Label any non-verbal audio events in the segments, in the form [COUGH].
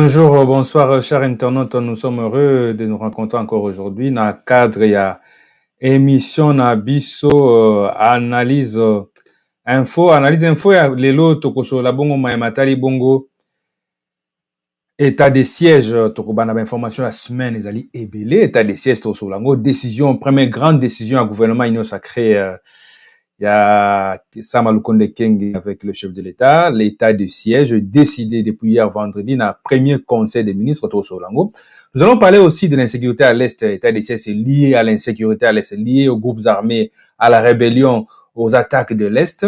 Bonjour, bonsoir, chers internautes. Nous sommes heureux de nous rencontrer encore aujourd'hui dans le cadre ya émission na biso euh, analyse euh, info analyse info ya lelo tokosola bongo mayema tali bongo état de siège tokobanda bainformation ya semaine ezali ebele état de siège tokosola yango décision première grande décision ya gouvernement union sacré euh, Il y a Samaloukonde avec le chef de l'État. L'État de siège décidé depuis hier vendredi dans le premier conseil des ministres, Lango. Nous allons parler aussi de l'insécurité à l'Est. L'État de siège est lié à l'insécurité à l'Est, lié aux groupes armés, à la rébellion, aux attaques de l'Est,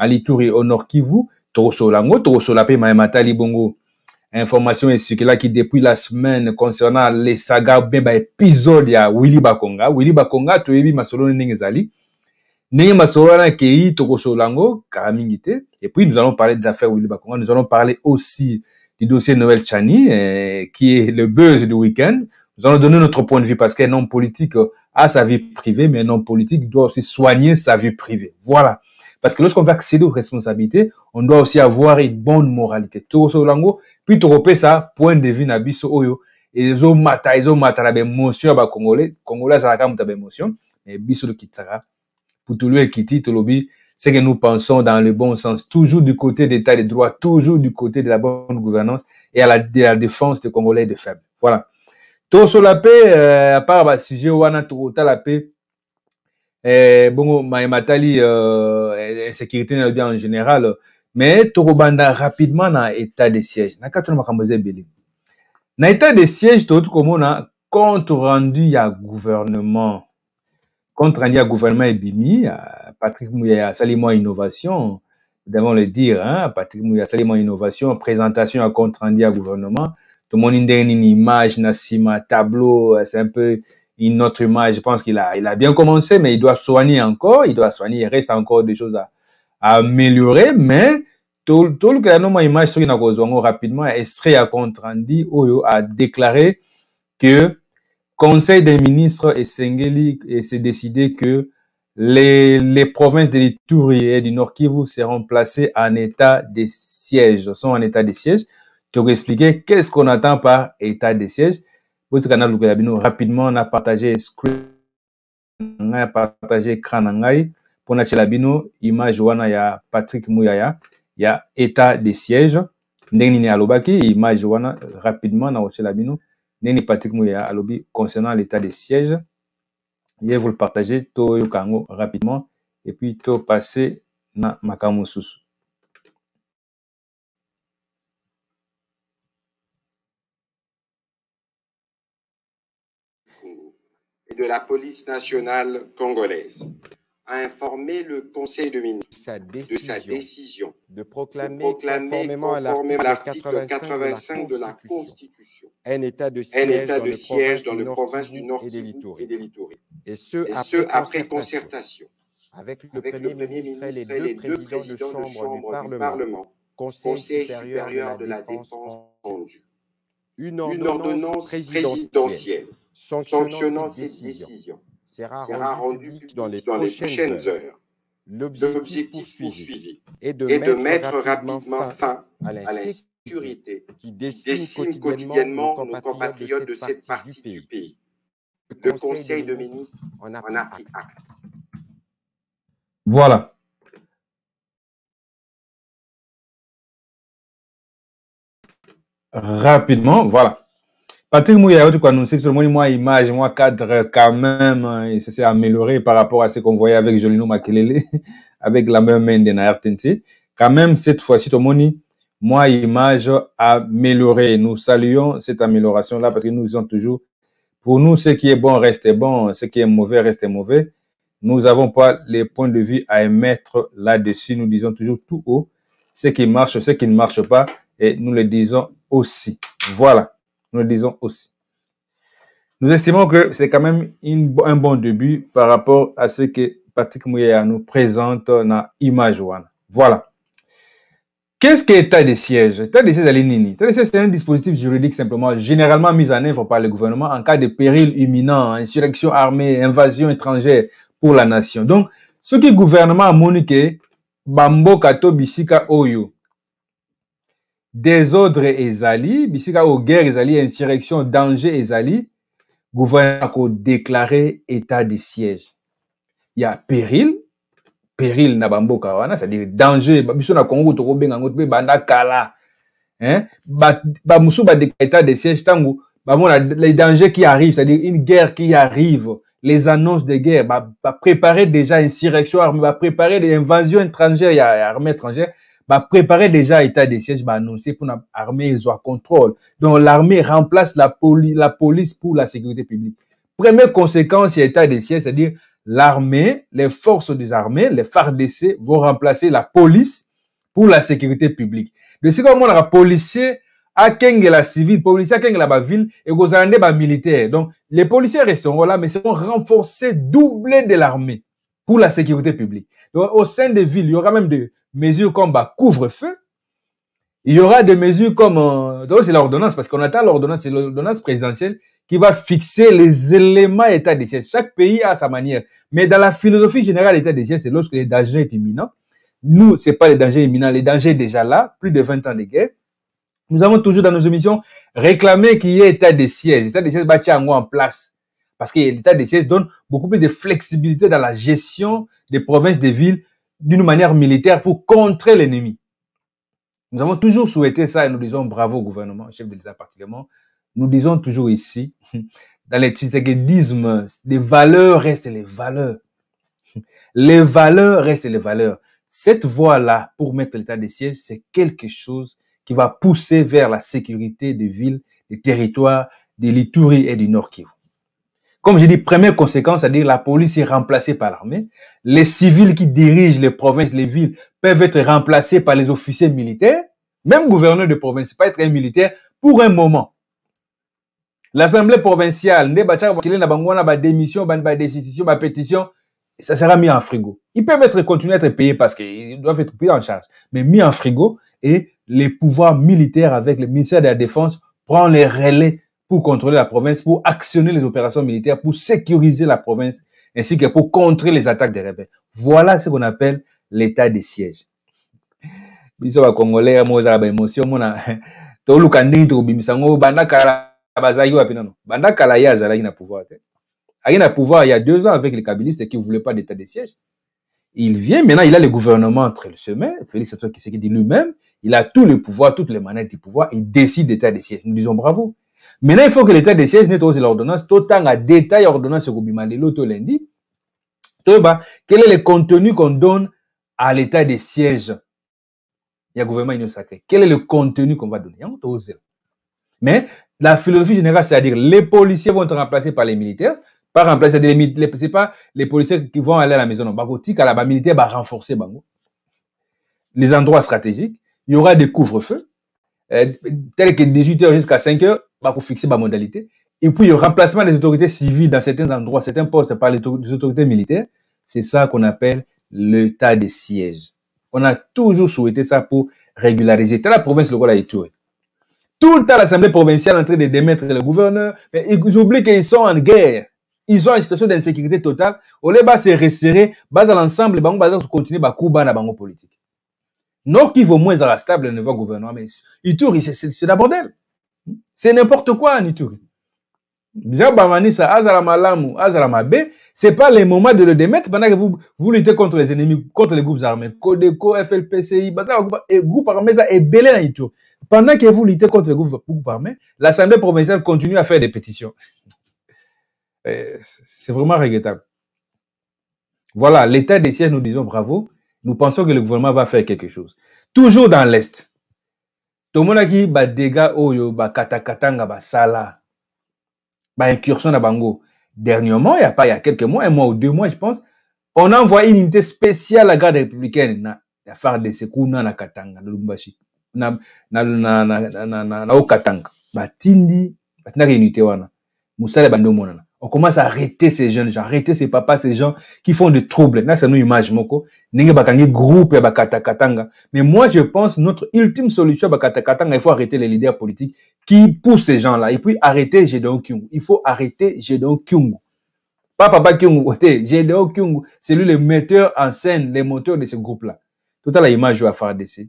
à l'Ituri au Nord Kivu. Tosolango, est Maemata, Libongo. Information est qui depuis la semaine concernant les sagas, ben, ben, épisode, il y a Willy Bakonga. Willy Bakonga, tu es masolo et puis, nous allons parler de l'affaire Willy Bakonga. Nous allons parler aussi du dossier Noël Chani, euh, qui est le buzz du week-end. Nous allons donner notre point de vue parce qu'un homme politique a sa vie privée, mais un homme politique doit aussi soigner sa vie privée. Voilà. Parce que lorsqu'on veut accéder aux responsabilités, on doit aussi avoir une bonne moralité. Togo Solango, puis repère ça, point de vue Nabiso Oyo. Et zo mata, zo la bah, congolais, ça, la biso le le qui Kitty Tolobi, c'est que nous pensons dans le bon sens, toujours du côté d'État de droit, toujours du côté de la bonne gouvernance et à la, de la défense des Congolais et des faibles. Voilà. tout Sur la paix, euh, à part le bah, sujet wana total la paix, eh, bongo maematali insécurité euh, eh, eh, na bien en général, mais banda rapidement dans état de siège. Na katona état de siège, tout comme on a compte rendu à gouvernement contre à Gouvernement et bimi, euh, Patrick Mouya Salimo Innovation, devons le dire, hein, Patrick Mouya Salimo Innovation, présentation à contre à Gouvernement, tout le monde a une image, un tableau, euh, c'est un peu une autre image. Je pense qu'il a, il a bien commencé, mais il doit soigner encore, il doit soigner, il reste encore des choses à, améliorer, mais tout, le le a une image, sur une rapidement, est à compte Oyo il a déclaré que Conseil des ministres et Sengeli et s'est décidé que les, les provinces de l'Ituri et du Nord Kivu seront placées en état de siège, sont en état de siège. Tu vous expliquer qu'est-ce qu'on attend par état de siège. Rapidement, on a partagé screen, on a partagé Kranangai, Pour Nachelabino, il y a Patrick Mouyaya, il y a état de siège. Ndengini alobaki, image wana rapidement la Ochelabino. Neni Patrick Mouya Alobi concernant l'état des sièges. Je vais vous le partager tout yokango rapidement et puis tôt passer na Et de la police nationale congolaise a informé le Conseil de ministre de sa décision de proclamer, conformément, à l'article 85 de la Constitution un état de siège, dans, le province du Nord et des Litouris. et, ce, après, concertation, avec le, premier, ministre et les deux, présidents, de chambre, du, Parlement, Conseil, supérieur de la Défense Une ordonnance, présidentielle, sanctionnant, cette décision sera, rendu dans les, prochaines, heures. L'objectif poursuivi, est de, mettre, rapidement, fin à l'insécurité qui dessine, quotidiennement, nos compatriotes de cette partie du pays. Le Conseil de ministre en a pris acte. Voilà. Rapidement, voilà. Patrick Mouya, tu as annoncé seulement moi image, moi cadre quand même, ça hein, s'est amélioré par rapport à ce qu'on voyait avec Jolino Makelele, [LAUGHS] avec la même main de Quand même, cette fois-ci, tout moi image amélioré. Nous saluons cette amélioration-là parce que nous disons toujours, pour nous, ce qui est bon reste bon, ce qui est mauvais reste mauvais. Nous n'avons pas les points de vue à émettre là-dessus. Nous disons toujours tout haut, ce qui marche, ce qui ne marche pas, et nous le disons aussi. Voilà nous le disons aussi. Nous estimons que c'est quand même une, un bon début par rapport à ce que Patrick Mouillard nous présente dans Image Voilà. Qu'est-ce qu'est l'état des sièges L'état de siège, c'est un dispositif juridique simplement généralement mis en œuvre par le gouvernement en cas de péril imminent, insurrection armée, invasion étrangère pour la nation. Donc, ce qui gouvernement a moniqué, Bambo Kato Bisika Oyo, desordre ezali bisika oyo guerre ezali insurrection danger ezali gouverneur akodeklare état de siège ya péril péril na bamboka wana c'est-à-dire danger biso na congo tokobenga yango mpe banda kala bamosusu badeklara état de siège ntango bamona les dangers qui arrivent c'est-à-dire une guerre qui arrive les annonces de guerre baprépare ba déjà insurrection armée baprépare invasion étrangère ya armée étrangère bah préparer déjà état des sièges bah annoncer pour l'armée un contrôle donc l'armée remplace la police la police pour la sécurité publique première conséquence état des sièges c'est-à-dire l'armée les forces des armées les FARDC vont remplacer la police pour la sécurité publique de ce moment la policier la civile policier akengela la ville et aux années bah, militaire donc les policiers resteront là mais seront renforcés doublés de l'armée pour la sécurité publique donc au sein des villes il y aura même des mesures comme bah, couvre-feu. Il y aura des mesures comme, euh, c'est l'ordonnance, parce qu'on attend l'ordonnance, c'est l'ordonnance présidentielle qui va fixer les éléments état siège. Chaque pays a sa manière. Mais dans la philosophie générale, état siège, c'est lorsque les dangers sont imminent. Nous, ce n'est pas les dangers imminents, les dangers déjà là, plus de 20 ans de guerre. Nous avons toujours dans nos émissions réclamé qu'il y ait état des sièges. État des sièges bâti en place. Parce que l'état des sièges donne beaucoup plus de flexibilité dans la gestion des provinces, des villes d'une manière militaire pour contrer l'ennemi. Nous avons toujours souhaité ça et nous disons bravo au gouvernement, chef de l'État particulièrement. Nous disons toujours ici, [LAUGHS] dans les tchistéguédismes, les valeurs restent les valeurs. [LAUGHS] Les valeurs restent les valeurs. Cette voie-là, pour mettre l'État des sièges, c'est quelque chose qui va pousser vers la sécurité des villes, des territoires, des l'Itourie et du Nord-Kivu. Comme je dit, première conséquence, c'est-à-dire la police est remplacée par l'armée. Les civils qui dirigent les provinces, les villes, peuvent être remplacés par les officiers militaires. Même gouverneur de province, pas être un militaire pour un moment. L'assemblée provinciale, démission, décision, pétition, ça sera mis en frigo. Ils peuvent être, continuer à être payés parce qu'ils doivent être pris en charge, mais mis en frigo et les pouvoirs militaires avec le ministère de la Défense prend les relais pour contrôler la province, pour actionner les opérations militaires, pour sécuriser la province, ainsi que pour contrer les attaques des rebelles. Voilà ce qu'on appelle l'état de siège. [LAUGHS] pouvoir ah, pouvoir il y a deux ans avec les kabilistes qui ne voulaient pas d'état de siège il vient maintenant il a le gouvernement entre le chemin, Félix dit lui-même il a tout le pouvoir toutes les manettes du pouvoir il décide d'état de siège nous disons bravo Maintenant, il faut que l'état des sièges n'ait aussi l'ordonnance. Tout le à détail ordonnance au l'autre lundi. Quel est le contenu qu'on donne à l'état des sièges? Il y a gouvernement union sacré. Quel est le contenu qu'on va donner? Mais la philosophie générale, c'est-à-dire les policiers vont être remplacés par les militaires. Pas remplacés, c'est pas les policiers qui vont aller à la maison. les à la militaire, va renforcer Les endroits stratégiques. Il y aura des couvre-feux. Euh, tel que 18h jusqu'à 5h, pour fixer la modalité. Et puis, le remplacement des autorités civiles dans certains endroits, certains postes par les autorités militaires, c'est ça qu'on appelle l'état de siège. On a toujours souhaité ça pour régulariser. la province, le est tout. Tout le temps, l'Assemblée provinciale est en train de démettre le gouverneur, mais ils oublient qu'ils sont en guerre. Ils sont en situation d'insécurité totale. Au les c'est se resserrer, base à l'ensemble, ils continuer à couper dans la politique. Non, qui vaut moins à la stable le nouveau gouvernement, mais ils tourne, c'est d'abord bordel. C'est n'importe quoi, Anituri. Déjà, Azara c'est pas le moment de le démettre pendant que vous, luttez contre les ennemis, contre les groupes armés. Codeco, FLPCI, groupe armé, et Pendant que vous luttez contre les groupes armés, l'Assemblée provinciale continue à faire des pétitions. Euh, c'est vraiment regrettable. Voilà, l'État des sièges, nous disons bravo. Nous pensons que le gouvernement va faire quelque chose. Toujours dans l'Est. tomonaki badega oyo bakatakatanga basala baincursion na bango dernièrement il y a pas il y a quelques mois un mois ou deux mois je pense on a envoyé une unité spéciale à la garde républicaine na frdc kuna na katanga na lubumbashi na, na, na, na, na, na, na okatanga batindi batindaka unité wana mosala ebandi omonana on commence à arrêter ces jeunes gens, arrêter ces papas, ces gens qui font des troubles. Là, c'est une image, moko. groupe, Mais moi, je pense, notre ultime solution, il faut arrêter les leaders politiques qui poussent ces gens-là. Et puis, arrêter Gédéon Kyung. Il faut arrêter Gédéon Kyung. Pas Papa Kyung, [LAUGHS] Gédéon Kyung, c'est lui le metteur en scène, le moteur de ce groupe-là. Tout à l'image, je va faire d'essai.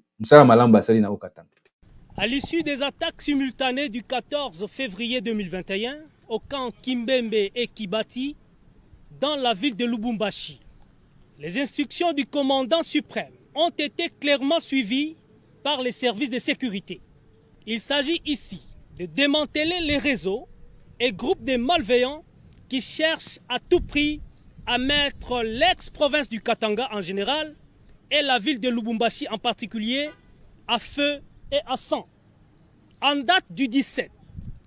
À l'issue des attaques simultanées du 14 février 2021, au camp Kimbembe et Kibati dans la ville de Lubumbashi. Les instructions du commandant suprême ont été clairement suivies par les services de sécurité. Il s'agit ici de démanteler les réseaux et groupes de malveillants qui cherchent à tout prix à mettre l'ex-province du Katanga en général et la ville de Lubumbashi en particulier à feu et à sang. En date du 17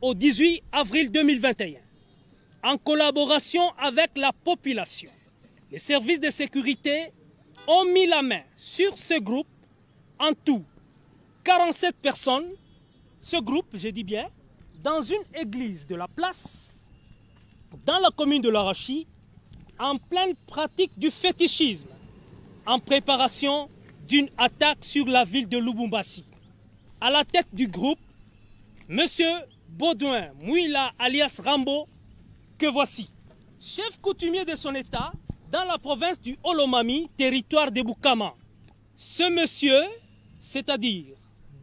au 18 avril 2021, en collaboration avec la population, les services de sécurité ont mis la main sur ce groupe, en tout 47 personnes, ce groupe, je dis bien, dans une église de la place, dans la commune de Larachi, en pleine pratique du fétichisme, en préparation d'une attaque sur la ville de Lubumbashi. À la tête du groupe, monsieur Baudouin Mouila alias Rambo, que voici. Chef coutumier de son état dans la province du Holomami, territoire de Bukama. Ce monsieur, c'est-à-dire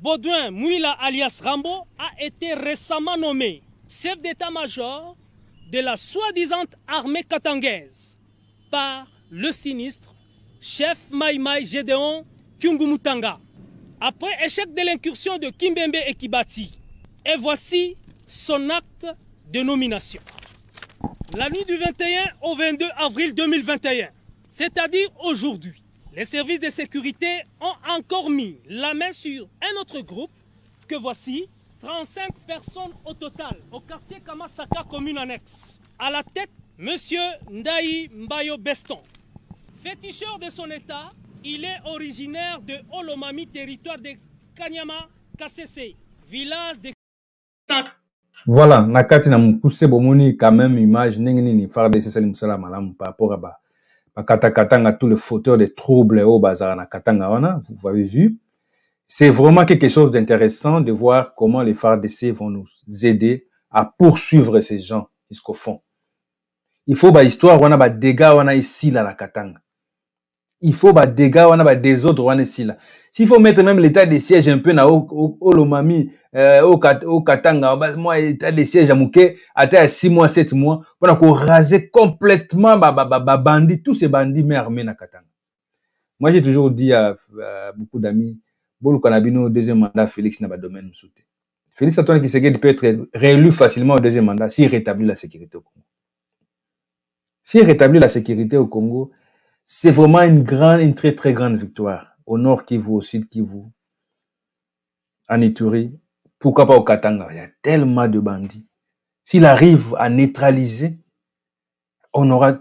Baudouin Mouila alias Rambo, a été récemment nommé chef d'état-major de la soi-disant armée katangaise par le sinistre chef Maïmaï Gédéon Kyungumutanga. Après échec de l'incursion de Kimbembe et Kibati et voici son acte de nomination. La nuit du 21 au 22 avril 2021, c'est-à-dire aujourd'hui, les services de sécurité ont encore mis la main sur un autre groupe que voici 35 personnes au total au quartier Kamasaka, commune annexe. À la tête, M. Ndaï Mbayo Beston. Féticheur de son état, il est originaire de Olomami, territoire de Kanyama, Kassese, village de voilà na kati na mokuse bomoni quand même image ndenge nini fardes esali mosala malamu par rapport à ba, katanga tout le fauteur de trouble au oh, bazar na katanga wana vous avez vu c'est vraiment quelque chose d'intéressant de voir comment les FARDC vont nous aider à poursuivre ces gens jusqu'au fond. Il faut par histoire wana ba bah dégâts on a ici là la katanga il faut bah dégâts on a bah autres s'il faut mettre même l'état des sièges un peu na au au lomami euh, au au katanga moi état des sièges à mouké à 6 mois 7 mois pour qu'on raser complètement bah tous ces bandits mais armés na katanga moi j'ai toujours dit à, beaucoup d'amis bolu kanabino deuxième mandat Félix n'a pas domaine Félix Antoine Tshisekedi peut être réélu facilement au deuxième mandat s'il rétablit la sécurité au Congo s'il rétablit la sécurité au Congo c'est vraiment une grande, une très très grande victoire au Nord qui vaut, au Sud qui vous, en Ituri, pourquoi pas au Katanga. Il y a tellement de bandits. S'il arrive à neutraliser, on aura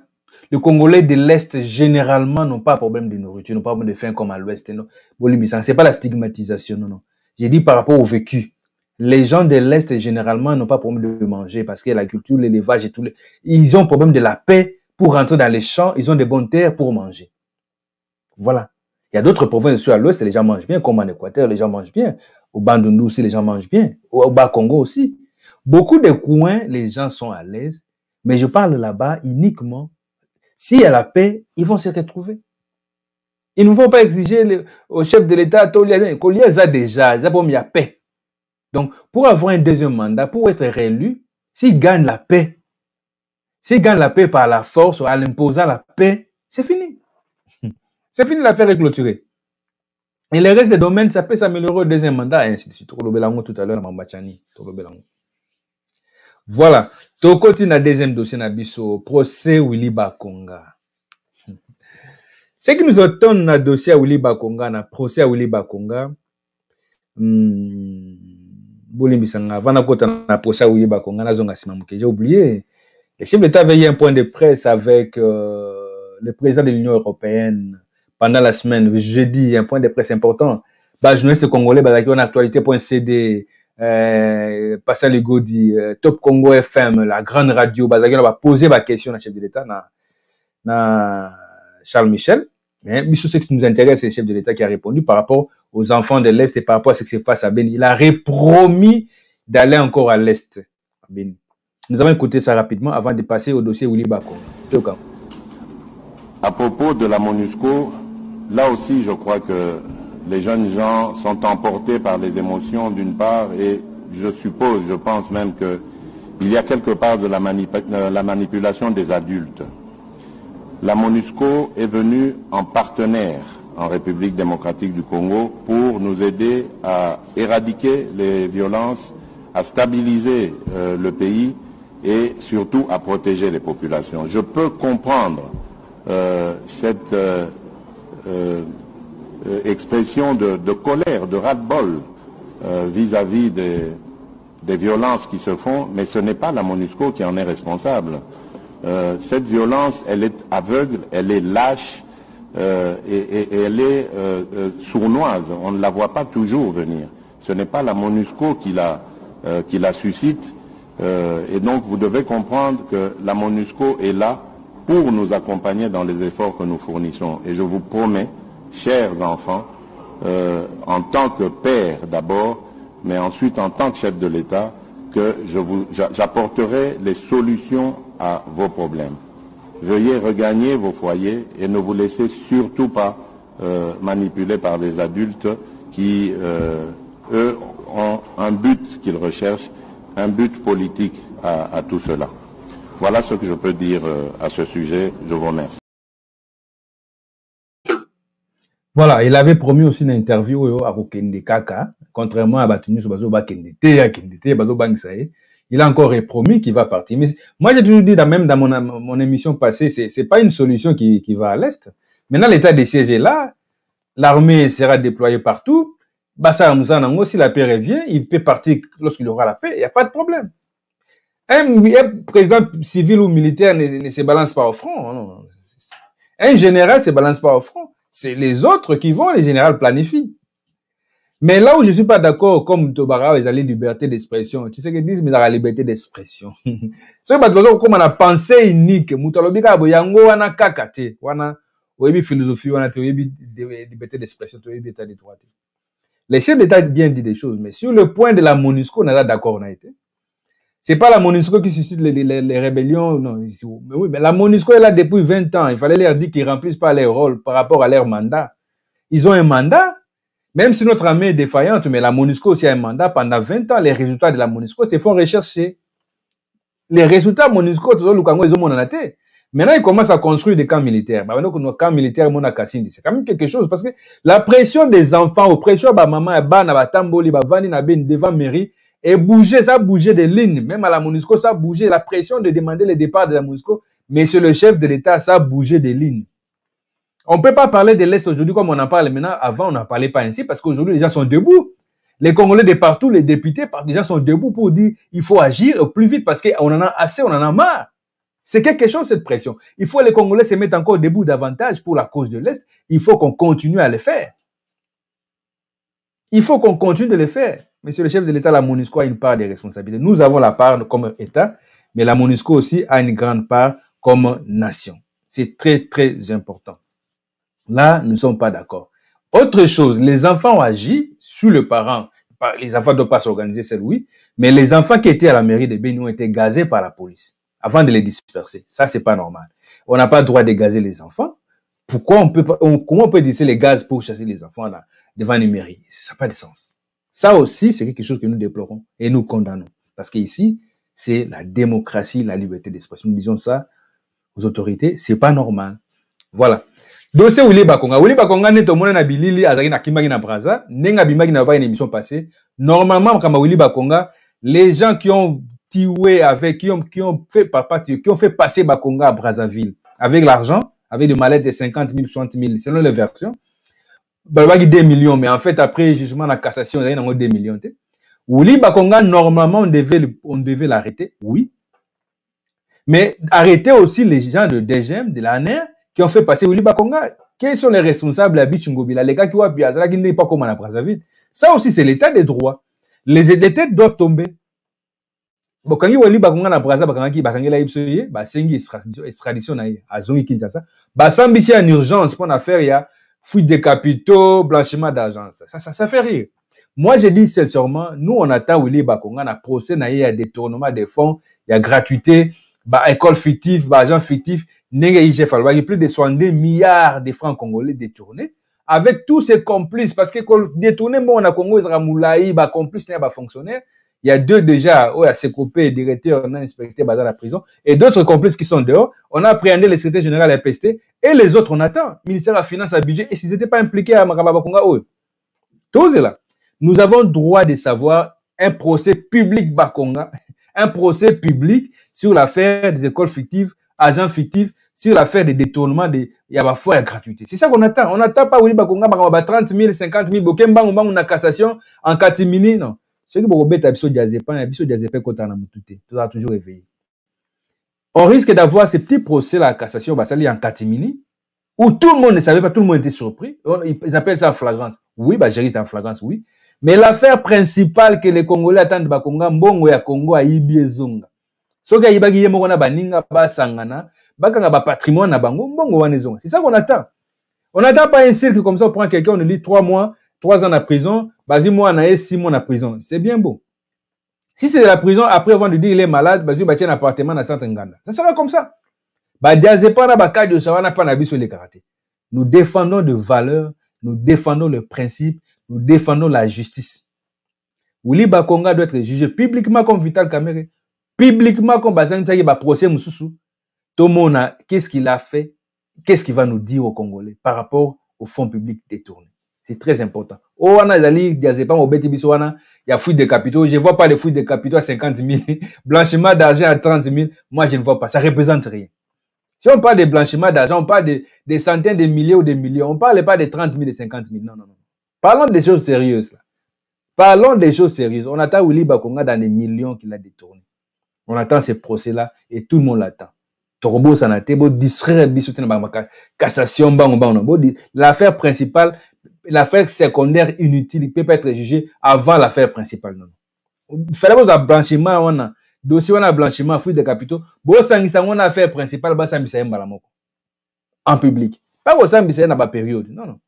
les Congolais de l'Est, généralement, n'ont pas problème de nourriture, n'ont pas problème de faim comme à l'Ouest. Ce c'est pas la stigmatisation, non, non. J'ai dit par rapport au vécu. Les gens de l'Est, généralement, n'ont pas problème de manger parce que la culture, l'élevage et tout. Ils ont problème de la paix pour rentrer dans les champs, ils ont des bonnes terres pour manger. Voilà. Il y a d'autres provinces sur à l'ouest, les gens mangent bien, comme en Équateur, les gens mangent bien. Au Bandundu aussi, les gens mangent bien. Au Bas-Congo aussi. Beaucoup de coins, les gens sont à l'aise. Mais je parle là-bas uniquement. S'il y a la paix, ils vont se retrouver. Ils ne vont pas exiger au chef de l'État, y a déjà, il y a paix. Donc, pour avoir un deuxième mandat, pour être réélu, s'il gagne la paix, s'il gagne la paix par la force ou en imposant la paix, c'est fini. [LAUGHS] C'est fini, l'affaire est clôturée. Et le reste des domaines, ça peut s'améliorer au deuxième mandat, et ainsi de suite. tout à l'heure, Mambachani. Voilà. Tokoti na deuxième dossier na biso, procès Willy Bakonga. [LAUGHS] Ce qui nous attend dans le dossier Willy Bakonga, le procès Willy Bakonga, hmm, avant na kota na procès Willy Bakonga, j'ai oublié. Le chef d'État avait eu un point de presse avec euh, le président de l'Union européenne pendant la semaine, jeudi, un point de presse important. Bah, ce congolais, bah, en actualité.cd, euh, Pascal Legodi, euh, Top Congo FM, la grande radio, bah, on va poser ma question à chef de l'État, à Charles Michel. Mais, ce qui nous intéresse, c'est le chef de l'État qui a répondu par rapport aux enfants de l'Est et par rapport à ce qui se passe à Béni. Il a répromis d'aller encore à l'Est, à Béni. Nous allons écouter ça rapidement avant de passer au dossier Willy Bako. À propos de la MONUSCO, là aussi, je crois que les jeunes gens sont emportés par les émotions d'une part et je suppose, je pense même qu'il y a quelque part de euh, la, manipulation des adultes. La MONUSCO est venue en partenaire en République démocratique du Congo pour nous aider à éradiquer les violences, à stabiliser euh, le pays et surtout à protéger les populations. Je peux comprendre euh, cette euh, euh, expression de, colère, de ras-de-bol vis-à-vis des, violences qui se font, mais ce n'est pas la MONUSCO qui en est responsable. cette violence, elle est aveugle, elle est lâche et, elle est sournoise. On ne la voit pas toujours venir. Ce n'est pas la MONUSCO qui la suscite, euh, et donc, vous devez comprendre que la MONUSCO est là pour nous accompagner dans les efforts que nous fournissons. Et je vous promets, chers enfants, euh, en tant que père d'abord, mais ensuite en tant que chef de l'État, que j'apporterai les solutions à vos problèmes. Veuillez regagner vos foyers et ne vous laissez surtout pas euh, manipuler par des adultes qui, eux, ont un but qu'ils recherchent un but politique à, tout cela. Voilà ce que je peux dire euh, à ce sujet. Je vous remercie. Voilà, il avait promis aussi une interview à Kokende Kaka, contrairement à Batunus à Il a encore promis qu'il va partir. Mais moi, j'ai toujours dit, même dans mon, émission passée, c'est n'est pas une solution qui, qui va à l'Est. Maintenant, l'état des sièges est là, l'armée sera déployée partout, Bassar si la paix revient, il peut partir lorsqu'il aura la paix, il n'y a pas de problème. Un, président civil ou militaire ne, se balance pas au front. Hein, un général ne se balance pas au front. C'est les autres qui vont, les généraux planifient. Mais là où je ne suis pas d'accord, comme Tobara, ils allaient liberté d'expression. Tu sais qu'ils disent, mais dans la liberté d'expression. C'est [LAUGHS] parce comme on a pensé unique, mutalobika boyango wana kakate, wana, une philosophie, wana, une liberté d'expression, oyebi état de les chefs d'État ont bien dit des choses, mais sur le point de la MONUSCO, on est d'accord, on a été. C'est pas la MONUSCO qui suscite les, rébellions, non. mais la MONUSCO est là depuis 20 ans. Il fallait leur dire qu'ils remplissent pas leur rôles par rapport à leur mandat. Ils ont un mandat, même si notre armée est défaillante, mais la MONUSCO aussi a un mandat pendant 20 ans. Les résultats de la MONUSCO se font rechercher. Les résultats MONUSCO, ils ont Maintenant, ils commencent à construire des camps militaires. Bah, maintenant, nos camps militaires, c'est quand même quelque chose parce que la pression des enfants, la bah, maman, bah, na, bah, tamboli, bah, vani, na, ben, devant mairie, et bouger, ça bouger des lignes. Même à la MONUSCO, ça bouger. La pression de demander le départ de la MONUSCO, monsieur le chef de l'État, ça bouger des lignes. On ne peut pas parler de l'Est aujourd'hui comme on en parle maintenant. Avant, on n'en parlait pas ainsi parce qu'aujourd'hui, les gens sont debout. Les Congolais de partout, les députés, les gens sont debout pour dire il faut agir plus vite parce qu'on en a assez, on en a marre. C'est quelque chose, cette pression. Il faut que les Congolais se mettent encore debout davantage pour la cause de l'Est. Il faut qu'on continue à le faire. Il faut qu'on continue de le faire. Monsieur le chef de l'État, la MONUSCO a une part des responsabilités. Nous avons la part comme État, mais la MONUSCO aussi a une grande part comme nation. C'est très, très important. Là, nous ne sommes pas d'accord. Autre chose, les enfants ont agi sous le parent. Les enfants ne doivent pas s'organiser, c'est oui, mais les enfants qui étaient à la mairie de Béni ont été gazés par la police avant de les disperser. Ça, c'est pas normal. On n'a pas le droit de gazer les enfants. Pourquoi on peut pas, comment on peut utiliser les gaz pour chasser les enfants devant les mairies? Ça n'a pas de sens. Ça aussi, c'est quelque chose que nous déplorons et nous condamnons. Parce qu'ici, c'est la démocratie, la liberté d'expression. Nous disons ça aux autorités, c'est pas normal. Voilà. dossier Ouli bakonga Ouli bakonga nde tomona na bilili Azari na braza na émission passée normalement quand bakonga les gens qui ont avec, qui ont, qui ont fait papa, qui ont fait passer Bakonga à Brazzaville avec l'argent, avec des mallettes de 50 000, 60 000, selon les versions. Balbagi 2 millions, mais en fait, après jugement, la cassation, il y a 2 millions. Ouli Bakonga, normalement, on devait, on devait l'arrêter, oui. Mais arrêter aussi les gens de DGM, de l'ANER, qui ont fait passer Ouli Bakonga. qui sont les responsables à Bichungobila, les gars qui ont qui n'est pas comme à Brazzaville Ça aussi, c'est l'état des droits. Les têtes doivent tomber. bakangi wali bakonga na braza bakangaki bakangela ye biso ye basengi extradition na ye azongi kinshasa basambisi en urgence mpona affaire ya fuite de capitaux blanchiment d'argent ça, ça, ça, ça fait rire moi je dis sincèrement nous on attend wili bakonga na procès na ye ya détournement des fonds ya gratuité baécole fictive baagent fictif ndenge igf alobaki plus de 62 milliards de francs congolais détournés avec tous ses complices parce que détourner mbongo na congo ezalaka molai bacomplice na ye bafonctionnaire Il y a deux déjà, où il y a on a inspecté à la prison, et d'autres complices qui sont dehors. On a appréhendé le secrétaire général RPST, et les autres, on attend. Ministère de la Finance, à budget, et s'ils n'étaient pas impliqués à Marababa Bakonga, oui. là. Nous avons droit de savoir un procès public Bakonga, [LAUGHS] un procès public sur l'affaire des écoles fictives, agents fictifs, sur l'affaire des détournements de Yabafo à gratuité. C'est ça qu'on attend. On n'attend pas oui, Bakonga, 30 000, 50 000, Bokemba, on a cassation, en minutes non soki bokobeta biso diazepam ya un diazepam ekotala na motu tu as toujours éveillé on risque d'avoir ce petit procès la cassation basali en catimini où tout le monde ne savait pas tout le monde était surpris ils appellent ça en flagrance oui bah, risque en flagrance oui mais l'affaire principale que les congolais attendent bakonga mbongo ya congo ayibi ezonga soki ayibaki ye moko na baninga basangana bakanga patrimoine na bango mbongo wana ezonga c'est ça qu'on attend on n'attend pas un cirque comme ça on prend quelqu'un on lui trois mois trois ans en prison Bazu Moana est six mois en prison. C'est bien beau. Si c'est de la prison, après, avant de dire il est malade, Bazu a un appartement à centre nganda Ça sera comme ça. Bah, sur bah, les Nous défendons de valeurs, nous défendons le principe, nous défendons la justice. Ouli Bakonga doit être jugé publiquement comme Vital Kamere, publiquement comme Bazan Tsagi, bah, procès Moussoussou. Tout le monde, qu'est-ce qu'il a fait? Qu'est-ce qu'il va nous dire aux Congolais par rapport au fonds public détourné? C'est très important. il y a fuite de capitaux. Je ne vois pas les fuites de capitaux à 50 000, [LAUGHS] blanchiment d'argent à 30 000. Moi, je ne vois pas. Ça ne représente rien. Si on parle de blanchiment d'argent, on parle de, des centaines de milliers ou des millions. On ne parle pas de 30 000 et 50 000. Non, non, non. Parlons des choses sérieuses. Là. Parlons des choses sérieuses. On attend Willy Bakonga dans les millions qu'il a détournés. On attend ces procès-là et tout le monde l'attend. Torbo distraire Cassation, L'affaire principale, l'affaire secondaire inutile peut pas être jugée avant l'affaire principale. Fela boza blanchiment wana dossier wana blanchiment fuite de capitaux bosangisa ngo na affaire principale basambisa ye mbala moko en public pas kosambisa ye na bapériode non non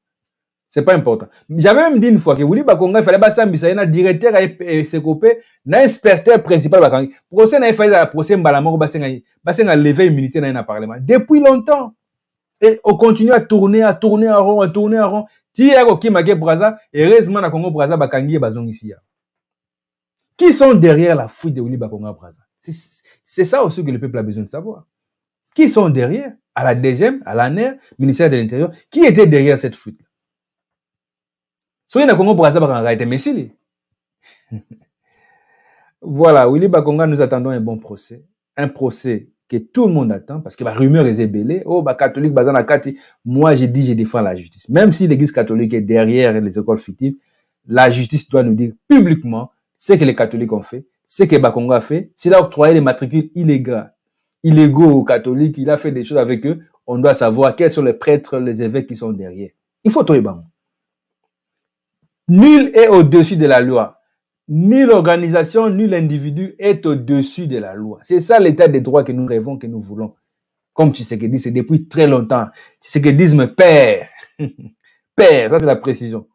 c'est pas important j'avais même dit une fois que wuli bakonga efale basambisa ye na directeur asekope euh, na inspecteur principal bakangi procès na ye fali ezala procès mbala moko basenga leve immunité na ye na parlement depuis longtemps Et on continue à tourner, à tourner en rond, à tourner en rond. Tiens, ok, magé Braza, heureusement, Congo Braza, bakangi et bazong ici. Qui sont derrière la fuite de Oli Bakonga Braza? C'est ça aussi que le peuple a besoin de savoir. Qui sont derrière? À la DGM, à la ministère de l'Intérieur, qui était derrière cette fuite-là? Soyez Congo Braza, bakanga [LAUGHS] Voilà, Willy Bakonga, nous attendons un bon procès. Un procès que tout le monde attend, parce que la rumeur est ébellée. Oh, bah, catholique, la kati. Moi, j'ai dit, je défends la justice. Même si l'église catholique est derrière les écoles fictives, la justice doit nous dire publiquement ce que les catholiques ont fait, ce que Bakonga a fait. S'il a octroyé des matricules illégales, illégaux aux catholiques, il a fait des choses avec eux, on doit savoir quels sont les prêtres, les évêques qui sont derrière. Il faut tout Nul est au-dessus de la loi ni l'organisation, ni l'individu est au-dessus de la loi. C'est ça l'état des droits que nous rêvons, que nous voulons. Comme tu sais que dit, c'est depuis très longtemps. Tu sais que disent mes pères. [LAUGHS] père, ça c'est la précision.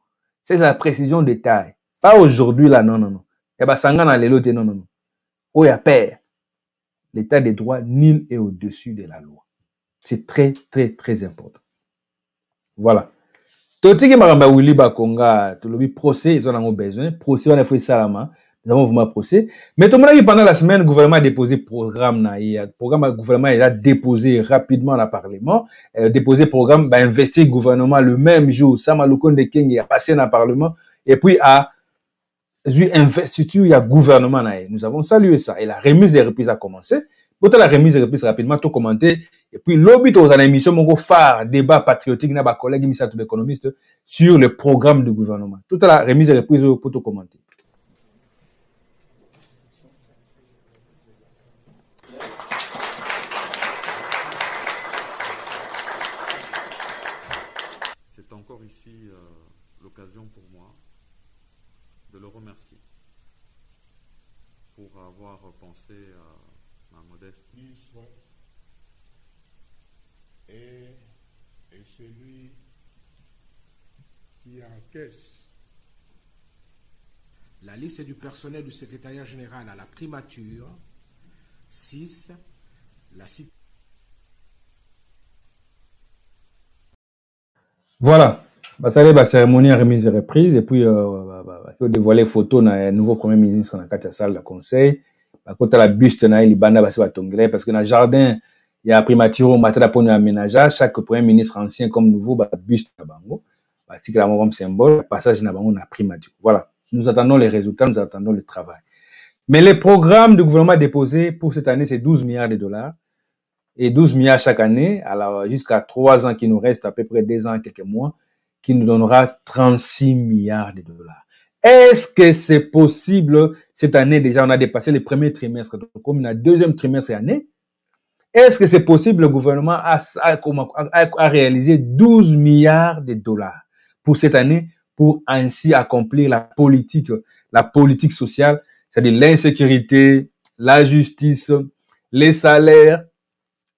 C'est la précision de taille. Pas aujourd'hui là, non, non, non. Et eh bah, ben, dans les non, non, non. Oh, a père. L'état des droits, nul est au-dessus de la loi. C'est très, très, très important. Voilà totiki makambo ya wili bakonga le procès eza nango besoin procès wana efo esalama nous avons vraiment procès mais tout pendant la semaine le gouvernement a déposé programme Le programme programme gouvernement a déposé rapidement le parlement a euh, déposé programme bah, le gouvernement le même jour sama a passé dans le parlement et puis a eu investiture gouvernement nous avons salué ça et la remise des reprises a commencé Bota la remise reprise rapidement, tout commenter. Et puis, l'obit aux émissions mon phare, débat patriotique, n'a pas collègue, économiste, sur le programme du gouvernement. Tout à la remise et reprise pour tout commenter. La liste du personnel du secrétariat général à la primature. 6. La Voilà. Bah, ça la bah, cérémonie à remise et reprise. Et puis, euh, bah, bah, bah dévoiler photo un nouveau premier ministre dans la salle de conseil. Bah, quand la buste, il bah, Parce que dans le jardin, il y a primature, on première aménager. Chaque premier ministre ancien comme nouveau, bah, buste, bah, bah, symbole passage na voilà nous attendons les résultats nous attendons le travail mais les programmes du gouvernement déposés pour cette année c'est 12 milliards de dollars et 12 milliards chaque année alors jusqu'à trois ans qui nous reste à peu près deux ans quelques mois qui nous donnera 36 milliards de dollars est-ce que c'est possible cette année déjà on a dépassé le premier trimestre donc comme a deuxième trimestre année est-ce que c'est possible le gouvernement a, a réalisé 12 milliards de dollars pour cette année pour ainsi accomplir la politique, la politique sociale, c'est-à-dire l'insécurité, la justice, les salaires,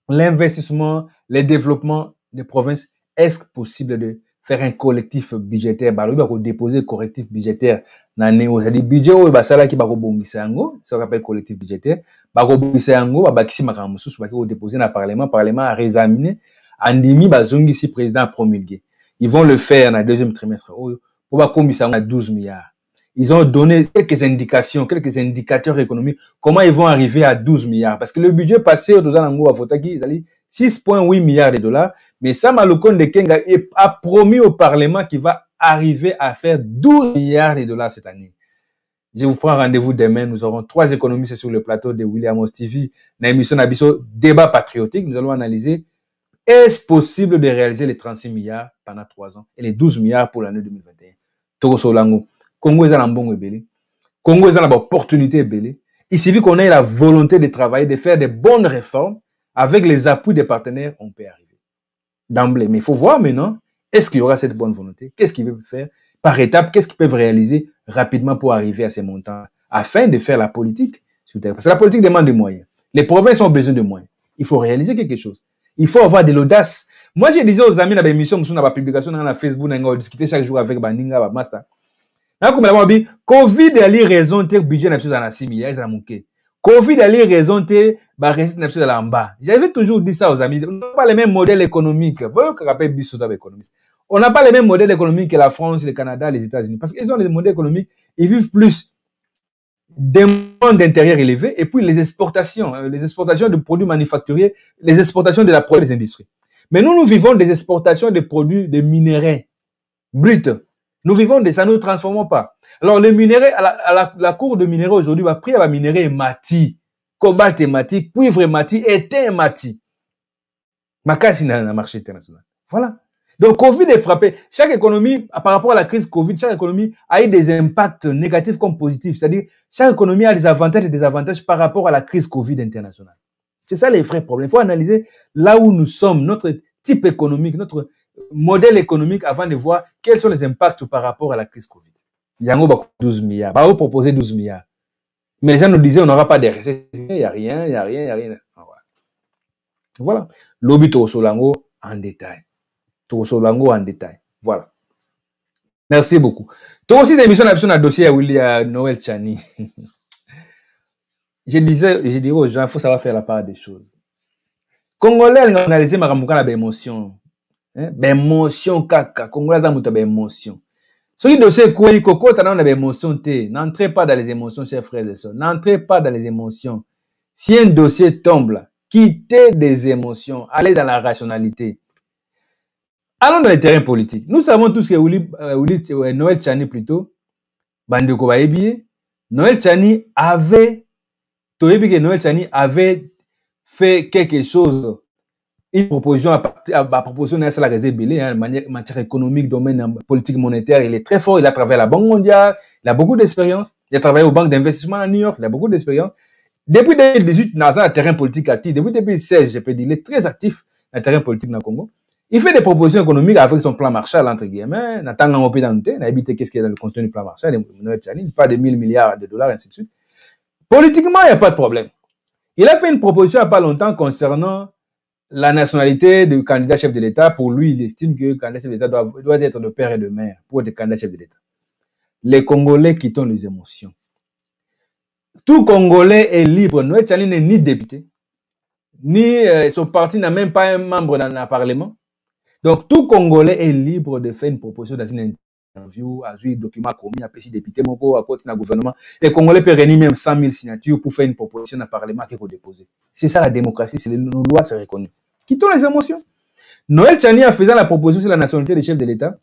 l'investissement, les développements des provinces. Est-ce possible de faire un collectif budgétaire bah lui bah déposer collectif budgétaire nané o c'est-à-dire budget bah basala ki bakobongisa yango ça un collectif budgétaire bakobongisa yango babakisi makambo mosusu bakoki déposer na parlement parlement à réexaminer andimi bazongisi président promulgué ils vont le faire dans le deuxième trimestre. Oh, pour ça, à 12 milliards. Ils ont donné quelques indications, quelques indicateurs économiques, comment ils vont arriver à 12 milliards. Parce que le budget passé au à 6,8 milliards de dollars. Mais Sam de Kenga a promis au Parlement qu'il va arriver à faire 12 milliards de dollars cette année. Je vous prends rendez-vous demain. Nous aurons trois économistes sur le plateau de William TV. Dans l'émission débat patriotique, nous allons analyser est-ce possible de réaliser les 36 milliards pendant 3 ans et les 12 milliards pour l'année 2021 Togo Congo est en bon belé. Congo est en opportunité belé. Il suffit qu'on ait la volonté de travailler, de faire des bonnes réformes. Avec les appuis des partenaires, on peut arriver. D'emblée. Mais il faut voir maintenant, est-ce qu'il y aura cette bonne volonté Qu'est-ce qu'ils veulent faire Par étape qu'est-ce qu'ils peuvent réaliser rapidement pour arriver à ces montants afin de faire la politique sur Parce que la politique demande des moyens. Les provinces ont besoin de moyens. Il faut réaliser quelque chose. Il faut avoir de l'audace. Moi, je disais aux amis dans émissions, dans la publication, dans la Facebook, on discutait chaque jour avec Baninga, ma master. Dans le dit, Covid a les raisons de budget dans la simi, ils ont manqué. Covid a les raisons de la plus dans la bas. J'avais toujours dit ça aux amis. On n'a pas les mêmes modèles économiques. On n'a pas les mêmes modèles économiques que la France, le Canada, les États-Unis. Parce qu'ils ont des modèles économiques, ils vivent plus demande d'intérieur élevés, et puis les exportations, euh, les exportations de produits manufacturiers, les exportations de la production des industries. Mais nous, nous vivons des exportations de produits, de minéraux bruts. Nous vivons de ça, nous ne transformons pas. Alors, les minéraux, à la, cour de minéraux aujourd'hui, va prix à minéraux et mati, cobalt et mati, cuivre et mati, étain et mati. Ma casse, il y a un marché international. Voilà. Donc, Covid est frappé. Chaque économie, par rapport à la crise Covid, chaque économie a eu des impacts négatifs comme positifs. C'est-à-dire, chaque économie a des avantages et des avantages par rapport à la crise Covid internationale. C'est ça les vrais problèmes. Il faut analyser là où nous sommes, notre type économique, notre modèle économique avant de voir quels sont les impacts par rapport à la crise Covid. Il y a 12 milliards. vous proposer 12 milliards. Mais les gens nous disaient, on n'aura pas de recettes. Il n'y a rien, il n'y a rien, il n'y a rien. Ah, voilà. L'obito Solango en détail tokosolbango en détail voilà merci beaucoup tokosilisa émission a biso na dossier à euh, Noël chani [LAUGHS] je disais je dirais aux gens faut savoir faire la part des choses congolais alinga analyse makambo kaka na émotions. eh? Hein? émotion, kaka congolais aza a ya baémotion qui dossier ekwei kokota nano n'entrez pas dans les émotions chers frères et sœurs n'entrez pas dans les émotions si un dossier tombe quittez des émotions allez dans la rationalité Allons dans les terrains politiques. Nous savons tous que euh, euh, Noël Chani plutôt, Bandeko Noël Chani avait, que Noël Chani avait fait quelque chose, une proposition à, à, à proposition de la en hein, matière économique, domaine euh, politique monétaire. Il est très fort, il a travaillé à la Banque mondiale, il a beaucoup d'expérience, il a travaillé aux banques d'investissement à New York, il a beaucoup d'expérience. Depuis 2018, un terrain politique actif, depuis 2016, je peux dire, il est très actif dans le terrain politique dans le Congo. Il fait des propositions économiques avec son plan Marshall, entre guillemets. Nathan pays dans le qu'est-ce qu'il y dans le contenu du plan Marshall, il pas de 1000 milliards de dollars, ainsi de suite. Politiquement, il n'y a pas de problème. Il a fait une proposition il n'y a pas longtemps concernant la nationalité du candidat chef de l'État. Pour lui, il estime que le candidat chef de l'État doit, doit être de père et de mère pour être candidat chef de l'État. Les Congolais quittent les émotions. Tout Congolais est libre. Noé Tchali n'est ni député, ni euh, son parti n'a même pas un membre dans le Parlement. Donc, tout Congolais est libre de faire une proposition dans une interview, à un document commis, à petit député, à côté dans le gouvernement. Les Congolais peuvent réunir même 100 000 signatures pour faire une proposition dans le Parlement qui est déposer. C'est ça la démocratie, c'est nos lois, c'est reconnues. Quittons les émotions. Noël Chani, en faisant la proposition sur la nationalité des chefs de l'État,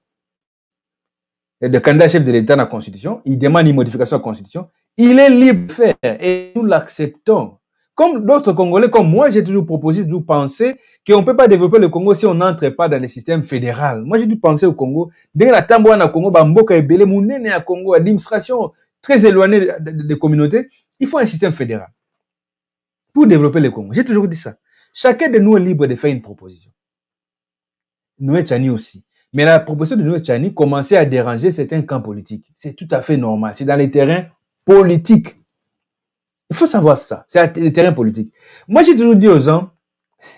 de candidat chef de l'État dans la Constitution, il demande une modification à la Constitution. Il est libre de faire et nous l'acceptons. Comme d'autres Congolais, comme moi, j'ai toujours proposé, de penser qu'on ne peut pas développer le Congo si on n'entre pas dans le système fédéral. Moi, j'ai dû penser au Congo. Dès la à Congo, Bamboka Ebele, Mounene à Congo, administration très éloignée des communautés, il faut un système fédéral pour développer le Congo. J'ai toujours dit ça. Chacun de nous est libre de faire une proposition. Noé Chani aussi. Mais la proposition de Noé Chani commençait à déranger certains camps politiques. C'est tout à fait normal. C'est dans les terrains politiques. Il faut savoir ça. C'est le terrain politique. Moi, j'ai toujours dit aux gens, [LAUGHS]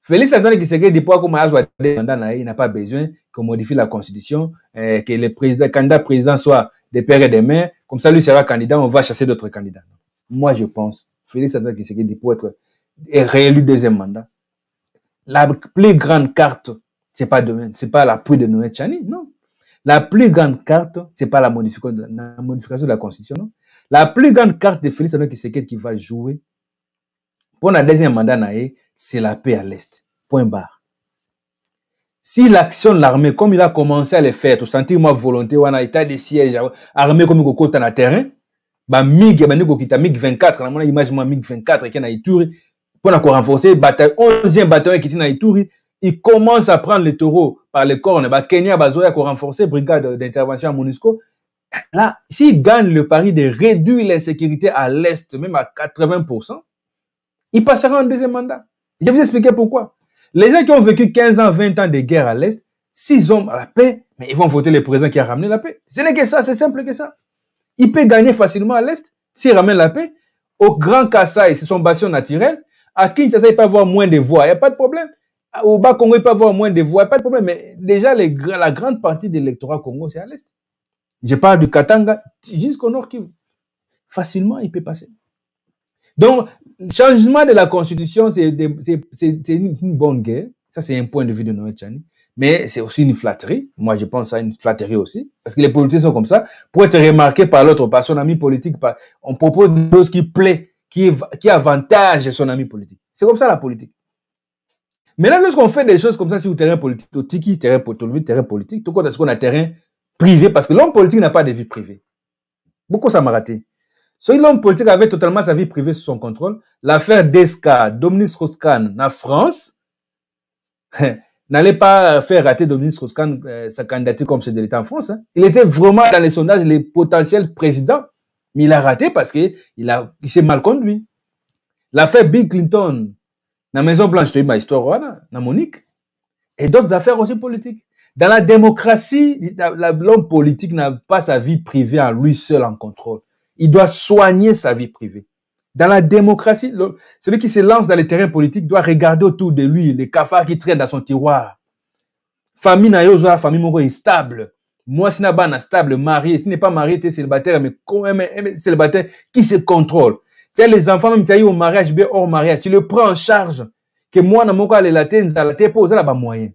Félix Antoine qui depuis qu'on mandat, il n'a pas besoin qu'on modifie la constitution, eh, que le candidat président soit soit des pères et des mères. Comme ça, lui sera candidat, on va chasser d'autres candidats. Moi, je pense, Félix Antoine dit pour être réélu deuxième mandat, la plus grande carte, c'est pas demain, c'est pas l'appui de Noël Chani, non. La plus grande carte, c'est pas la modification la, la modification de la constitution, non. La plus grande carte de Félix Antoine Tshisekedi qui va jouer pour la deuxième mandat, c'est la paix à l'Est. Point barre. S'il actionne l'armée comme il a commencé à le faire, tout sentir moi volonté, on a état de siège, armée comme il côté en terrain, bah MiG, bah nous qui MiG 24, là, mon image moi MiG 24 qui est na Ituri, pour nous renforcer, bataille 11e bataillon qui est na Ituri, il commence à prendre les taureaux par les cornes. Bah Kenya, bah Zoya, renforcer brigade d'intervention à MONUSCO, Là, s'il gagne le pari de réduire l'insécurité à l'Est, même à 80%, il passera en deuxième mandat. Je vais vous expliquer pourquoi. Les gens qui ont vécu 15 ans, 20 ans de guerre à l'Est, s'ils ont la paix, mais ils vont voter le président qui a ramené la paix. Ce n'est que ça, c'est simple que ça. Il peut gagner facilement à l'Est s'il ramène la paix. Au Grand Kassai, c'est son bastion naturel. À Kinshasa, il peut avoir moins de voix. Il n'y a pas de problème. Au Bas-Congo, il peut avoir moins de voix. Il n'y a pas de problème. Mais déjà, la grande partie de l'électorat congo, c'est à l'Est. Je parle du Katanga jusqu'au Nord qui Facilement, il peut passer. Donc, le changement de la constitution, c'est une, bonne guerre. Ça, c'est un point de vue de Noé Chani. Mais c'est aussi une flatterie. Moi, je pense à une flatterie aussi. Parce que les politiciens sont comme ça. Pour être remarqué par l'autre, par son ami politique, on propose des choses qui plaît, qui, qui avantage son ami politique. C'est comme ça la politique. Maintenant, lorsqu'on fait des choses comme ça sur le terrain politique, au tiki, terrain, terrain politique, tout compte, est-ce qu'on a terrain Privé, parce que l'homme politique n'a pas de vie privée. Beaucoup ça m'a raté. Si l'homme politique avait totalement sa vie privée sous son contrôle, l'affaire d'Esca, Dominique Roscan, en France, [LAUGHS] n'allait pas faire rater Dominique Roscan euh, sa candidature comme chef de l'État en France. Hein. Il était vraiment dans les sondages les potentiels présidents, mais il a raté parce qu'il s'est mal conduit. L'affaire Bill Clinton, la Maison Blanche, tu as eu ma histoire, la Monique, et d'autres affaires aussi politiques. Dans la démocratie, l'homme politique n'a pas sa vie privée en lui seul en contrôle. Il doit soigner sa vie privée. Dans la démocratie, celui qui se lance dans les terrains politiques doit regarder autour de lui les cafards qui traînent dans son tiroir. Famille na yozo, famille est stable. Moi, si n'a stable, marié, si n'est pas marié, t'es célibataire, mais quand eh, eh, célibataire qui se contrôle. Tu les enfants, même eu au mariage, hors mariage, tu le prends en charge. Que moi, na moko, la latin, la pas moyen.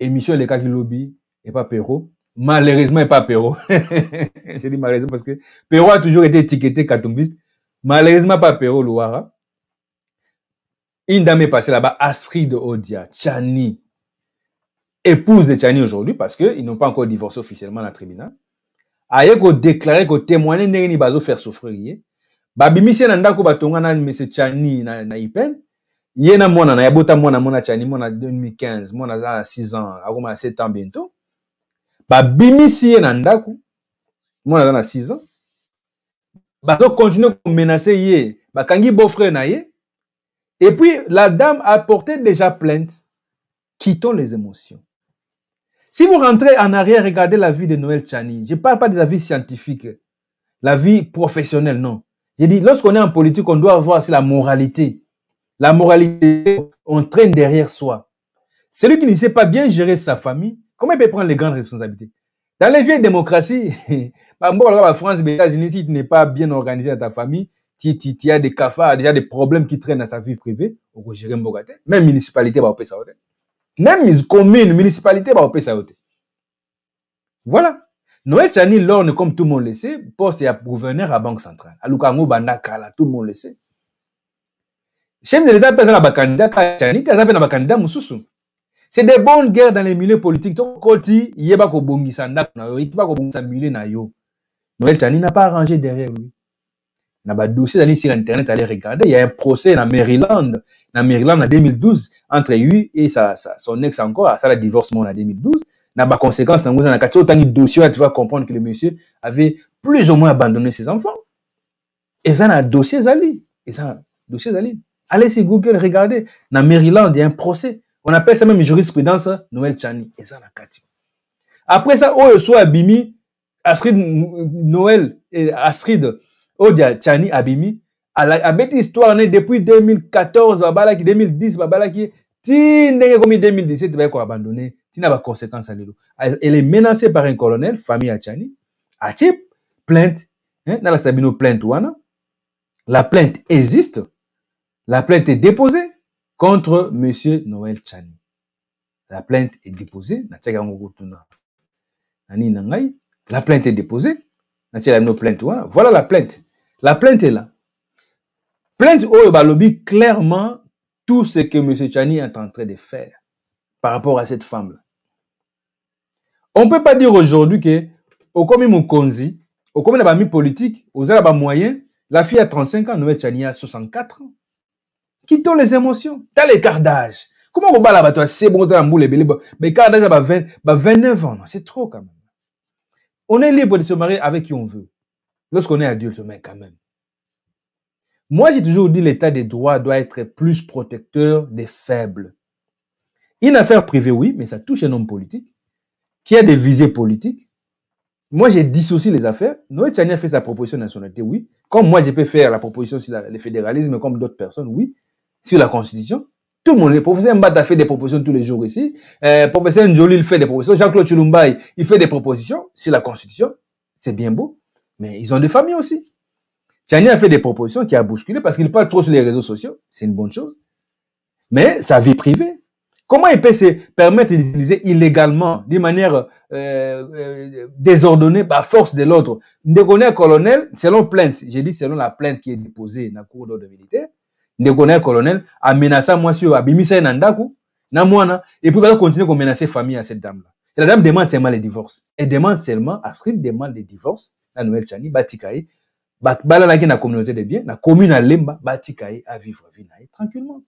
émission Leka Kilobi et pas Perrault. Malheureusement, et pas Perrault. [LAUGHS] J'ai dit malheureusement parce que Perrault a toujours été étiqueté katumbiste. Malheureusement, pas Perrault, Louara. Une dame est passée là-bas, Astrid Odia, Chani, épouse de Chani aujourd'hui parce qu'ils n'ont pas encore divorcé officiellement dans le tribunal. Ayeko déclaré que témoigner n'est pas faire souffrir. Babimisi n'a pas Chani na, na Ipen. il ye a un na ye abota mwana mwana tyani mwana 2015 mwana aza a 6 ans akoma a 7 ans bientôt babimisi ye na ndako mwana aza a 6 ans Donc, bazocontinue komenase ye bakangi beau-frère na ye et puis la dame a porté déjà plainte quittons les émotions si vous rentrez en arrière regardez la vie de Noël Chani je parle pas de la vie scientifique la vie professionnelle non j'ai dit lorsqu'on est en politique on doit avoir c'est la moralité la moralité on traîne derrière soi. Celui qui ne sait pas bien gérer sa famille, comment il peut prendre les grandes responsabilités Dans les vieilles démocraties, [LAUGHS] la France, les États-Unis, si tu n'es pas bien organisé dans ta famille, tu, as des cafards, déjà des problèmes qui traînent dans ta vie privée, on peut gérer Même municipalité, va ça Même commune, municipalité, va ça Voilà. Noël Chani l'orne, comme tout le monde le sait, poste à gouverneur à Banque Centrale. À tout le monde le sait chef de l'État apelle ça na bakanda kachanite na c'est des bonnes guerres dans les milieux politiques pas de bon ndako na yo a pas milieu na yo noel chani n'a pas arrangé derrière lui na dossier d'Ali, sur internet allez regarder il y a un procès na maryland na maryland en 2012 entre lui et sa, sa, son ex encore ça le divorcement en 2012 na baconséquence conséquence Il na kati otangi dossier tu vas comprendre que le monsieur avait plus ou moins abandonné ses enfants ça, na dossier d'Ali, et ça, dossier d'Ali. Allez sur Google, regardez. Dans Maryland, il y a un procès. On appelle ça même jurisprudence hein, Noël Chani. Et ça, la Kati. Après ça, oh, soit Abimi, Astrid Noël, et Astrid, Odia Chani Abimi, à a bête histoire, on est depuis 2014, 2010, ti abandonné komi 2017 va koabandone ti na de conséquences. elle est menacée par un colonel famille achani Achip, plainte hein, la Sabino, plainte wana la plainte existe la plainte est déposée contre M. Noël Chani. La plainte est déposée. La plainte est déposée. Voilà la plainte. La plainte est là. Plainte au lobby clairement tout ce que M. Chani est en train de faire par rapport à cette femme-là. On ne peut pas dire aujourd'hui que, au comme Mokonzi, au comme la politique, aux moyens, la fille a 35 ans, Noël Chani a 64 ans quittons les émotions. T'as les cardages. Comment on va là-bas, C'est bon, t'as un boule, mais les cardages, bah, 29 ans, c'est trop quand même. On est libre de se marier avec qui on veut. Lorsqu'on est adulte, mais quand même. Moi, j'ai toujours dit l'état des droits doit être plus protecteur des faibles. Une affaire privée, oui, mais ça touche un homme politique qui a des visées politiques. Moi, j'ai dissocié les affaires. Noé Tchani fait sa proposition de nationalité, oui. Comme moi, je peux faire la proposition sur le fédéralisme, comme d'autres personnes, oui sur la Constitution. Tout le monde, le professeur Mbata fait des propositions tous les jours ici. Euh, professeur Njoli, fait des propositions. Jean-Claude Chulumbay il fait des propositions sur la Constitution. C'est bien beau, mais ils ont des familles aussi. Tchani a fait des propositions qui a bousculé parce qu'il parle trop sur les réseaux sociaux. C'est une bonne chose. Mais sa vie privée, comment il peut se permettre d'utiliser illégalement, d'une manière euh, euh, désordonnée, par force de l'ordre un colonel, selon plainte, j'ai dit selon la plainte qui est déposée dans la cour d'ordre militaire, ndeko colonel qui moi sur abimisa na ndaku na et puis baza continue la famille à cette dame là la dame demande seulement le divorce elle demande seulement astrid demande le divorce na noel chani batikai ye balalaki na communauté de bien na commune à Lemba, à à vie vivre tranquillement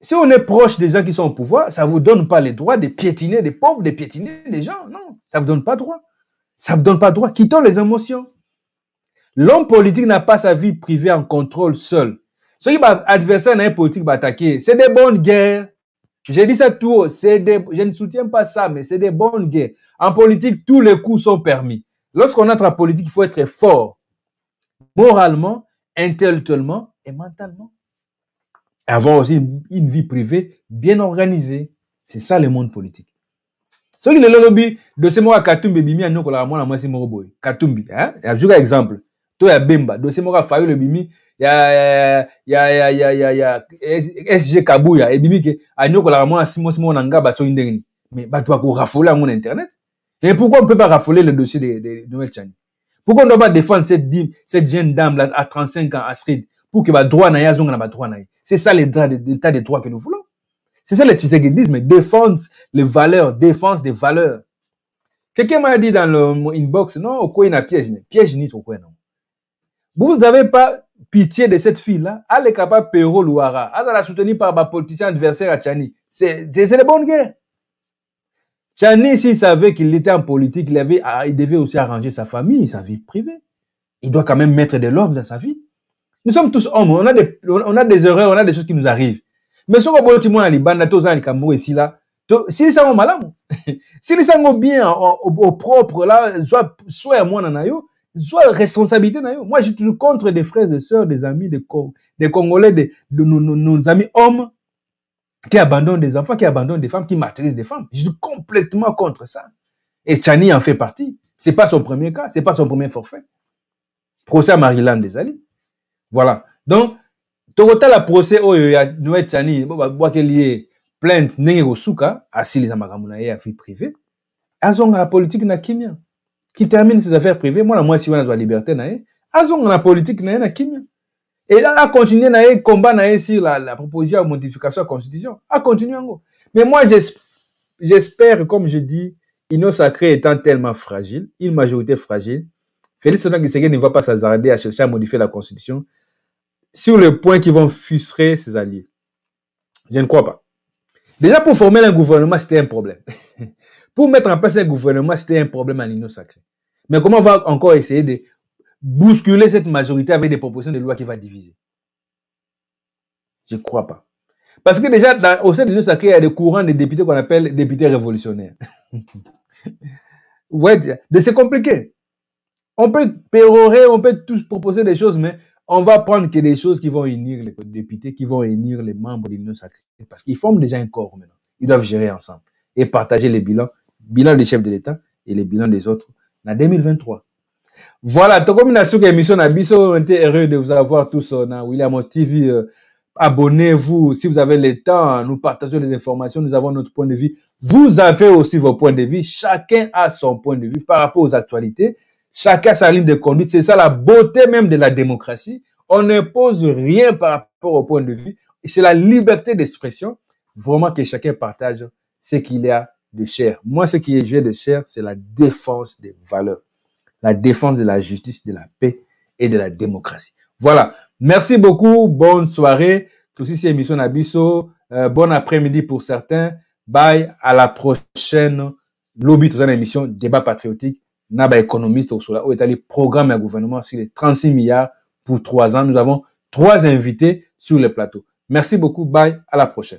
si on est proche des gens qui sont au pouvoir, ça ne vous donne pas le droit de piétiner des pauvres, de piétiner des gens. Non, ça ne vous donne pas droit. Ça ne vous donne pas droit. Quittons les émotions. L'homme politique n'a pas sa vie privée en contrôle seul. Ce qui adversaire n'a politique va attaquer. C'est des bonnes guerres. J'ai dit ça tout haut. je ne soutiens pas ça, mais c'est des bonnes guerres. En politique, tous les coups sont permis. Lorsqu'on entre en politique, il faut être fort. Moralement, intellectuellement et mentalement. Et avoir aussi une, vie privée bien organisée. C'est ça le monde politique. Ce qui ne le lobby de ce mois Katumbi, moi, moi, c'est Katumbi. Hein? exemple to ya bimba, dossier moko le le ebimi ya, ya, ya, ya, ya, ya, ya sg kabuya ebimi ke la mwana simo simo na ngaba le ndenge mais mais bato bakorafole à mon internet et pourquoi on ne peut pas raffoler le dossier de, de Noël Chani Pourquoi on ne doit pas défendre cette, dame, cette jeune dame-là à 35 ans, à pour qu'elle va droit na ba droit C'est ça l'état des droits que nous voulons. C'est ça le disent, mais défense les valeurs, défense des valeurs. Quelqu'un m'a dit dans le inbox, non, au coin a piège, mais piège ni au coin, non. Vous n'avez pas pitié de cette fille-là. Elle est capable de Louara. Elle la soutenue par ma politicien adversaire à Tchani. C'est les bonne guerre. Tchani, s'il savait qu'il était en politique, il, il devait aussi arranger sa famille, sa vie privée. Il doit quand même mettre de l'ordre dans sa vie. Nous sommes tous hommes, on a des, on a des erreurs, on a des choses qui nous arrivent. Mais si on a un Liban, on a un ici, là, si ça sont malades, si ça sont bien au, propre, là, soit, soit moi, nanayo, soit responsabilité moi je suis toujours contre des frères et sœurs des amis des, des congolais des, de nos, nos, amis hommes qui abandonnent des enfants qui abandonnent des femmes qui martyrisent des femmes je suis complètement contre ça et Chani en fait partie c'est pas son premier cas c'est pas son premier forfait procès à Maryland des alliés voilà donc le procès oyo oh, ya noel chani bo babwakeli une plainte ndenge kosuka asilisa makambo à ye ya vie privée azongala politique na kimia qui termine ses affaires privées Moi, si on a la liberté on la politique, na politique politique na et on continuer combat sur la, proposition de modification de la constitution en gros. mais moi j'espère comme je dis l'Union sacrée étant tellement fragile une majorité fragile Félix ne va pas s'azarder à chercher à modifier la constitution sur le point qu'ils vont frustrer ses alliés. Je ne crois pas. Déjà, pour former un gouvernement, c'était un problème. [LAUGHS] pour mettre en place un gouvernement, c'était un problème à l'Union sacrée. Mais comment on va encore essayer de bousculer cette majorité avec des propositions de loi qui va diviser Je ne crois pas. Parce que déjà, au sein de l'Union sacrée, il y a des courants de députés qu'on appelle députés révolutionnaires. Vous [LAUGHS] voyez, c'est compliqué. On peut pérorer, on peut tous proposer des choses, mais on va prendre que des choses qui vont unir les députés, qui vont unir les membres de l'Union sacrée. Parce qu'ils forment déjà un corps maintenant. Ils doivent gérer ensemble et partager les bilans, bilan des chefs de l'État et les bilans des autres en 2023. Voilà, tokomina cette émission na biso, on été heureux de vous avoir tous dans euh, William TV. Euh, abonnez-vous si vous avez le temps, nous partageons les informations, nous avons notre point de vue. Vous avez aussi vos points de vue, chacun a son point de vue par rapport aux actualités, chacun a sa ligne de conduite, c'est ça la beauté même de la démocratie. On n'impose rien par rapport au point de vue, c'est la liberté d'expression, vraiment que chacun partage ce qu'il a de chair. Moi, ce qui est joué de chair, c'est la défense des valeurs, la défense de la justice, de la paix et de la démocratie. Voilà. Merci beaucoup. Bonne soirée. Tout ceci, c'est émission Nabiso. Euh, bon après-midi pour certains. Bye. À la prochaine. Lobby, toute une émission, débat patriotique. Naba économiste au Sola, où est allé programme le gouvernement sur les 36 milliards pour trois ans. Nous avons trois invités sur le plateau. Merci beaucoup. Bye. À la prochaine.